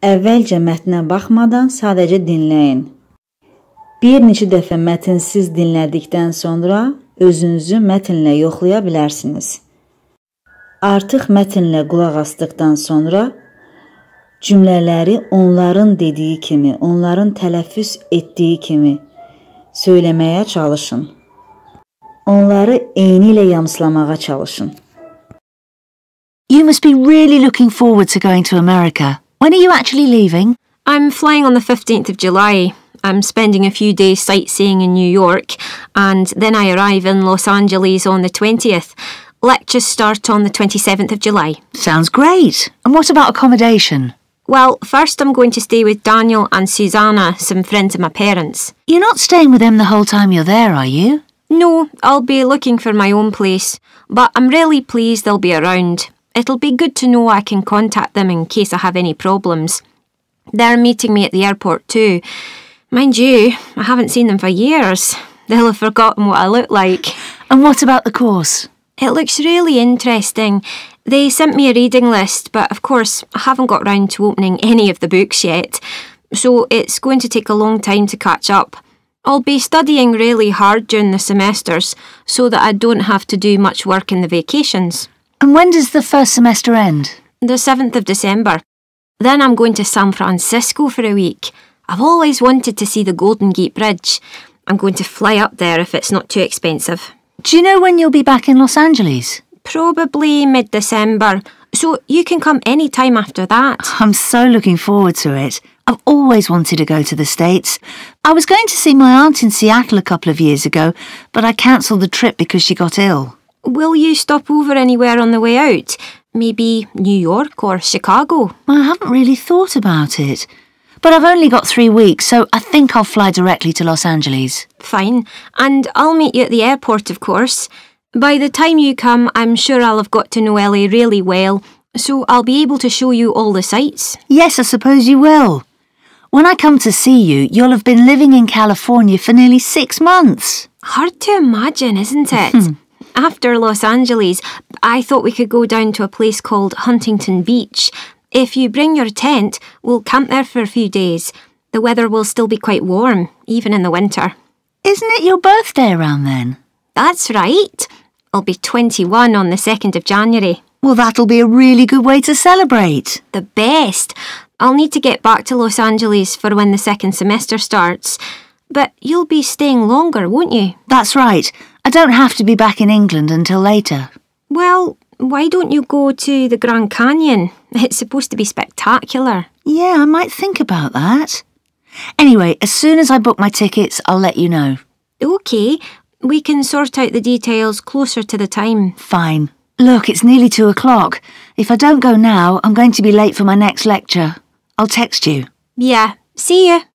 Əvvəlcə mətnə baxmadan sadəcə dinləyin. Bir neçə dəfə mətnsiz dinlədikdən sonra özünüzü mətnlə yoxlaya bilərsiniz. Artıq mətnlə qulaq asdıqdan sonra cümlələri onların dediyi kimi, onların tələffüz etdiyi kimi söyləməyə çalışın. Onları eyni ilə yamslamağa çalışın. You must be really looking forward to going to America. When are you actually leaving? I'm flying on the 15th of July. I'm spending a few days sightseeing in New York, and then I arrive in Los Angeles on the 20th. Lectures start on the 27th of July. Sounds great. And what about accommodation? Well, first I'm going to stay with Daniel and Susanna, some friends of my parents. You're not staying with them the whole time you're there, are you? No, I'll be looking for my own place, but I'm really pleased they'll be around. It'll be good to know I can contact them in case I have any problems. They're meeting me at the airport too. Mind you, I haven't seen them for years. They'll have forgotten what I look like. And what about the course? It looks really interesting. They sent me a reading list, but of course, I haven't got round to opening any of the books yet, so it's going to take a long time to catch up. I'll be studying really hard during the semesters so that I don't have to do much work in the vacations. And when does the first semester end? The 7th of December. Then I'm going to San Francisco for a week. I've always wanted to see the Golden Gate Bridge. I'm going to fly up there if it's not too expensive. Do you know when you'll be back in Los Angeles? Probably mid December, so you can come any time after that. I'm so looking forward to it. I've always wanted to go to the States. I was going to see my aunt in Seattle a couple of years ago, but I cancelled the trip because she got ill. Will you stop over anywhere on the way out? Maybe New York or Chicago? I haven't really thought about it. But I've only got three weeks, so I think I'll fly directly to Los Angeles. Fine. And I'll meet you at the airport, of course. By the time you come, I'm sure I'll have got to know LA really well, so I'll be able to show you all the sights. Yes, I suppose you will. When I come to see you, you'll have been living in California for nearly six months. Hard to imagine, isn't it? After Los Angeles, I thought we could go down to a place called Huntington Beach. If you bring your tent, we'll camp there for a few days. The weather will still be quite warm, even in the winter. Isn't it your birthday around then? That's right. I'll be 21 on the 2nd of January. Well, that'll be a really good way to celebrate. The best. I'll need to get back to Los Angeles for when the second semester starts. But you'll be staying longer, won't you? That's right. I don't have to be back in England until later. Well, why don't you go to the Grand Canyon? It's supposed to be spectacular. Yeah, I might think about that. Anyway, as soon as I book my tickets, I'll let you know. OK. We can sort out the details closer to the time. Fine. Look, it's nearly two o'clock. If I don't go now, I'm going to be late for my next lecture. I'll text you. Yeah. See you.